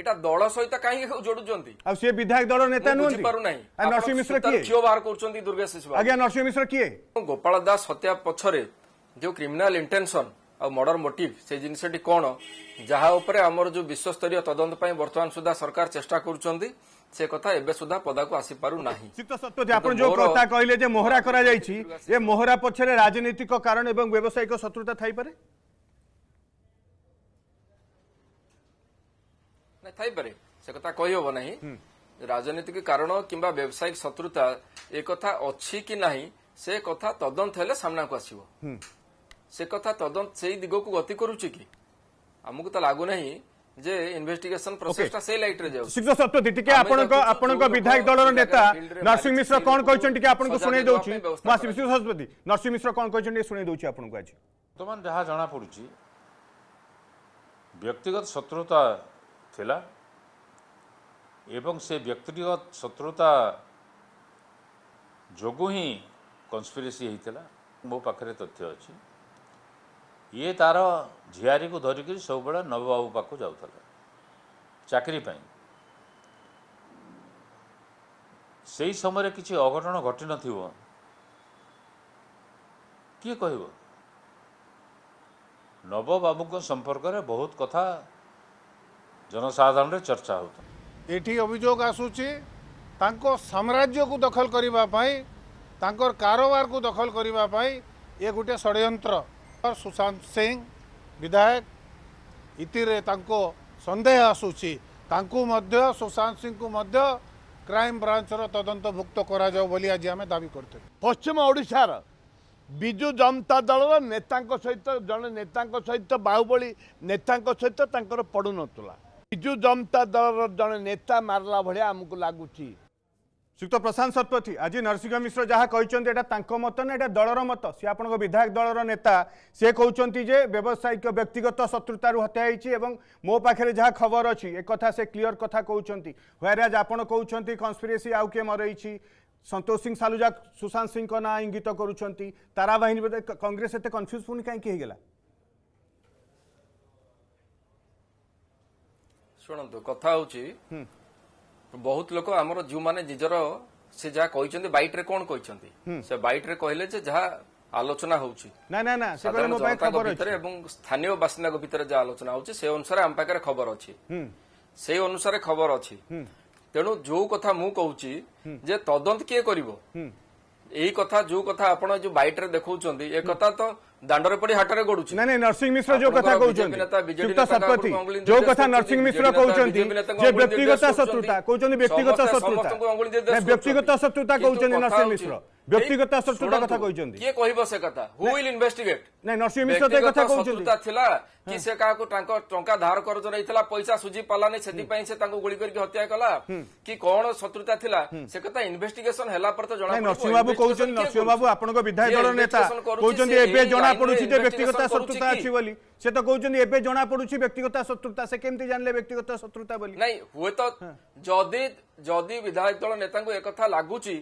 ଏଟା ଦଳ ସହିତ କାହିଁକି ଯୋଡୁଛନ୍ତି ଆଉ ସିଏ ବିଧାୟକ ଦଳ ନେତା ନୁହନ୍ତି ପାରୁନାହିଁ ନରସିଂହ ମିଶ୍ର କିଏ କିଏ ବାହାର କରୁଛନ୍ତି ଦୁର୍ଗେଶ ଶିବ ଆଜ୍ଞା ନରସିଂହ ମିଶ୍ର କିଏ ଗୋପାଳ ଦାସ ହତ୍ୟା ପଛରେ ଯେଉଁ କ୍ରିମିନାଲ ଇଣ୍ଟେନସନ ଆଉ ମର୍ଡର ମୋଟିଭ ସେ ଜିନିଷଟି କ'ଣ ଯାହା ଉପରେ ଆମର ଯେଉଁ ବିଶ୍ୱସ୍ତରୀୟ ତଦନ୍ତ ପାଇଁ ବର୍ତ୍ତମାନ ସୁଦ୍ଧା ସରକାର ଚେଷ୍ଟା କରୁଛନ୍ତି ସେ କଥା ଏବେ ସୁଦ୍ଧା ପଦାକୁ ଆସିପାରୁ ନାହିଁ ଆପଣ ଯେଉଁ କଥା କହିଲେ ଯେ ମୋହରା କରାଯାଇଛି ଏ ମୋହରା ପଛରେ ରାଜନୈତିକ କାରଣ ଏବଂ ବ୍ୟବସାୟିକ ଶତ୍ରୁତା ଥାଇପାରେ ଥାଇପାରେ ସେ କଥା କହିହେବ ନାହିଁ ରାଜନୈତିକ କାରଣ କିମ୍ବା ବ୍ୟବସାୟିକ ଶତ୍ରୁତା ଏ କଥା ଅଛି କି ନାହିଁ ସେ କଥା ତଦନ୍ତ ହେଲେ ସାମ୍ନାକୁ ଆସିବ ସେ କଥା ତଦନ୍ତ ସେଇ ଦିଗକୁ ଗତି କରୁଛି କି ଆମକୁ ତ ଲାଗୁନାହିଁ ଯେ ଇନଭେଷ୍ଟିଗେସନ ପ୍ରୋସେସଟା ସେଇ ଲାଇଟରେ ଯାଉଛି ଶିକ୍ଷକ ଶତପଥୀ ଟିକେ ଆପଣଙ୍କ ଆପଣଙ୍କ ବିଧାୟକ ଦଳର ନେତା ନରସିଂହ ମିଶ୍ର କ'ଣ କହିଛନ୍ତି ଟିକେ ଆପଣଙ୍କୁ ଶୁଣାଇ ଦେଉଛି ମୁଁ ଆସିବି ଶିକ୍ଷକ ଶତପଥୀ ନରସିଂହ ମିଶ୍ର କ'ଣ କହିଛନ୍ତି ଶୁଣାଇ ଦେଉଛି ଆପଣଙ୍କୁ ଆଜି ବର୍ତ୍ତମାନ ଯାହା ଜଣାପଡ଼ୁଛି ବ୍ୟକ୍ତିଗତ ଶତ୍ରୁତା ଥିଲା ଏବଂ ସେ ବ୍ୟକ୍ତିଗତ ଶତ୍ରୁତା ଯୋଗୁଁ ହିଁ କନ୍ସପିରେସି ହେଇଥିଲା ମୋ ପାଖରେ ତଥ୍ୟ ଅଛି ଇଏ ତା'ର ଝିଆରୀକୁ ଧରିକିରି ସବୁବେଳେ ନବବାବୁ ପାଖକୁ ଯାଉଥିଲା ଚାକିରି ପାଇଁ ସେଇ ସମୟରେ କିଛି ଅଘଟଣ ଘଟିନଥିବ କିଏ କହିବ ନବବାବୁଙ୍କ ସମ୍ପର୍କରେ ବହୁତ କଥା जनसाधारण चर्चा हुन्छ यी अभियोग साम्राज्य को दखल कारोबार को दखल या षड्यन्त्र सुशांत सिंह विधायक इतिर त सन्देह आसु सुशान्त सिंहको मध्य क्राइम जाव र तदन्तभुक्त गराउने दाबी करते पश्चिम ओडार विजु जनता दल नेता सहित जन नेता सहित बाहुबली नेता पढु न ବିଜୁ ଜନତା ଦଳର ଜଣେ ନେତା ମାରିଲା ଭଳିଆ ଆମକୁ ଲାଗୁଛି ଶ୍ରୀଯୁକ୍ତ ପ୍ରଶାନ୍ତ ଶତପଥୀ ଆଜି ନରସିଂହ ମିଶ୍ର ଯାହା କହିଛନ୍ତି ଏଇଟା ତାଙ୍କ ମତ ନା ଏଇଟା ଦଳର ମତ ସେ ଆପଣଙ୍କ ବିଧାୟକ ଦଳର ନେତା ସେ କହୁଛନ୍ତି ଯେ ବ୍ୟବସାୟିକ ବ୍ୟକ୍ତିଗତ ଶତ୍ରୁତାରୁ ହତ୍ୟା ହେଇଛି ଏବଂ ମୋ ପାଖରେ ଯାହା ଖବର ଅଛି ଏ କଥା ସେ କ୍ଲିଅର କଥା କହୁଛନ୍ତି ହ୍ୱେରାଜ ଆପଣ କହୁଛନ୍ତି କନ୍ସପିରେସି ଆଉ କିଏ ମରେଇଛି ସନ୍ତୋଷ ସିଂ ସାଲୁଜା ସୁଶାନ୍ତ ସିଂଙ୍କ ନାଁ ଇଙ୍ଗିତ କରୁଛନ୍ତି ତାରାବାହିନୀ କଂଗ୍ରେସ ଏତେ କନଫ୍ୟୁଜ୍ ପୁଣି କାହିଁକି ହେଇଗଲା ଶୁଣନ୍ତୁ କଥା ହଉଛି ବହୁତ ଲୋକ ଆମର ଯେଉଁମାନେ ନିଜର ସେ ଯାହା କହିଛନ୍ତି ବାଇଟ୍ରେ କଣ କହିଛନ୍ତି ସେ ବାଇଟ୍ରେ କହିଲେ ଯେ ଯାହା ଆଲୋଚନା ହଉଛି ଜନତାଙ୍କ ଭିତରେ ଏବଂ ସ୍ଥାନୀୟ ବାସିନ୍ଦାଙ୍କ ଭିତରେ ଯାହା ଆଲୋଚନା ହଉଛି ସେ ଅନୁସାରେ ଆମ ପାଖରେ ଖବର ଅଛି ସେ ଅନୁସାରେ ଖବର ଅଛି ତେଣୁ ଯୋଉ କଥା ମୁଁ କହୁଛି ଯେ ତଦନ୍ତ କିଏ କରିବ এই কথা যে কথা আপনার যে বাইটরে দেখছেন এ কথা তো ଦାଣ୍ଡରେ ପଡି ହାଟରେ ଗଡୁଛି ନାଇଁ ନାଇଁ ନରସିଂହ ମିଶ୍ର ଯୋଉ କଥା କହୁଛନ୍ତି ଯୁକ୍ତା ଶତପଥୀ ଯୋଉ କଥା ନରସିଂହ ମିଶ୍ର କହୁଛନ୍ତି ଯେ ବ୍ୟକ୍ତିଗତ ଶତ୍ରୁତା କହୁଛନ୍ତି ବ୍ୟକ୍ତିଗତ ଶତ୍ରୁତା ବ୍ୟକ୍ତିଗତ ଶତ୍ରୁତା କହୁଛନ୍ତି ନରସିଂହ ମିଶ୍ର ব্যক্তিগত শত্রুতা কথা কইছন্তি কি কহিব সে কথা হু উইল ইনভেস্টিগেট নাই নরসিংহ মিশ্র তে কথা কইছন্তি শত্রুতা ছিলা কি হ্যাঁ। সে কাহাকু টাঙ্ক টঙ্কা ধার করজ রইতলা পয়সা সুজি পালানি সেতি পাই সে তাঙ্কু গুলি করি হত্যা কলা কি কোন শত্রুতা ছিলা সে কথা ইনভেস্টিগেশন হেলা পর তো জনা নাই নরসিংহ বাবু কইছন্তি নরসিংহ বাবু আপনক বিধায়ক দল নেতা কইছন্তি এবে জনা পড়ুছি যে ব্যক্তিগত শত্রুতা আছে বলি সে তো কইছন্তি এবে জনা পড়ুছি ব্যক্তিগত শত্রুতা সে কেমতে জানলে ব্যক্তিগত শত্রুতা বলি নাই হুয়ে তো যদি যদি বিধায়ক দল নেতাঙ্কু একথা লাগুছি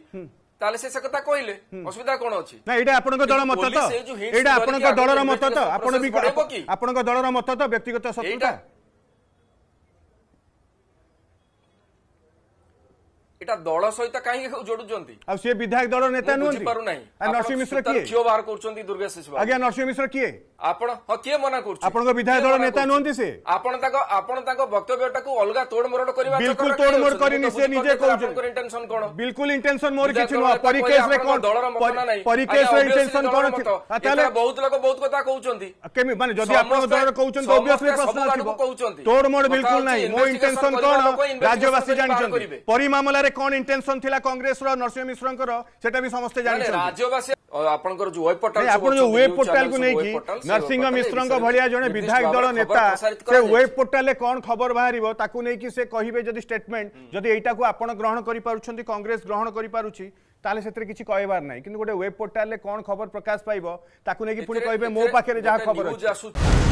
ତାହେଲେ ସେ ସେ କଥା କହିଲେ ଅସୁବିଧା କଣ ଅଛି ନା ଏଇଟା ଆପଣଙ୍କ ଦଳ ମତ ତ ଏଇଟା ଆପଣଙ୍କ ଦଳର ମତ ତ ଆପଣ ବି ଆପଣଙ୍କ ଦଳର ମତ ତ ବ୍ୟକ୍ତିଗତ ସତ୍ୟ এটা দল সহিত কাহিঁকি যোড়ুচন্তি আর সে বিধায়ক দল নেতা নুহନ୍ତି পারু নাই নরসিংহ মিশ্র কিয়ে কিও বাহার করছন্তি দুর্গেশ সিসবা আজ্ঞা নরসিংহ মিশ্র কিয়ে আপন হ কিয়ে মনা করছ আপনক বিধায়ক দল নেতা নুহନ୍ତି সে আপন তাক আপন তাক বক্তব্যটাকু অলগা তোড়মোড় করিবা বিলকুল তোড়মোড় করিনি সে নিজে কହୁଛନ୍ତି কোন ইন্টেনশন কোন বিলকুল ইন্টেনশন মোর কিছু নো পরিকেশ রে কোন দলর মতনা নাই পরিকেশ রে ইন্টেনশন কোন তাহলে বহুত লোক বহুত কথা কହୁଛନ୍ତି কেমি মানে যদি আপনক দলর কହୁଛନ୍ତି অবভিয়াসলি প্রশ্ন আসিব তোড়মোড় বিলকুল নাই মো ইন্টেনশন কোন রাজ্যবাসী জানিছନ୍ତି পরি মামলারে কোন ইন্টেনশন ଥିଲା কংগ্রেসର নরসিংহ মিশ্রଙ୍କର সেটা ବି ସମସ୍ତେ ଜାଣିଛନ୍ତି ରାଜ୍ୟବାସୀ ଆପଣଙ୍କର ଯୋଉ ୱେବ୍ ପୋର୍ଟାଲ ଆପଣ ଯୋଉ ୱେବ୍ ପୋର୍ଟାଲକୁ ନେଇକି ନରସିଂହ ମିଶ୍ରଙ୍କ ଭଳିଆ ଜଣେ ବିଧାୟକ ଦଳ ନେତା ସେ ୱେବ୍ ପୋର୍ଟାଲରେ କ'ଣ ଖବର ବାହାରିବ ତାକୁ ନେଇକି ସେ କହିବେ ଯଦି ଷ୍ଟେଟମେଣ୍ଟ ଯଦି ଏଇଟାକୁ ଆପଣ ଗ୍ରହଣ କରିପାରୁଛନ୍ତି କଂଗ୍ରେସ ଗ୍ରହଣ କରିପାରୁଛି তাহলে সেতরে কিছু কইবার নাই কিন্তু গোটে ওয়েব পোর্টালে কোন খবর প্রকাশ পাইব তাকু নেকি পুনি কইবে মো পাখরে যা খবর আছে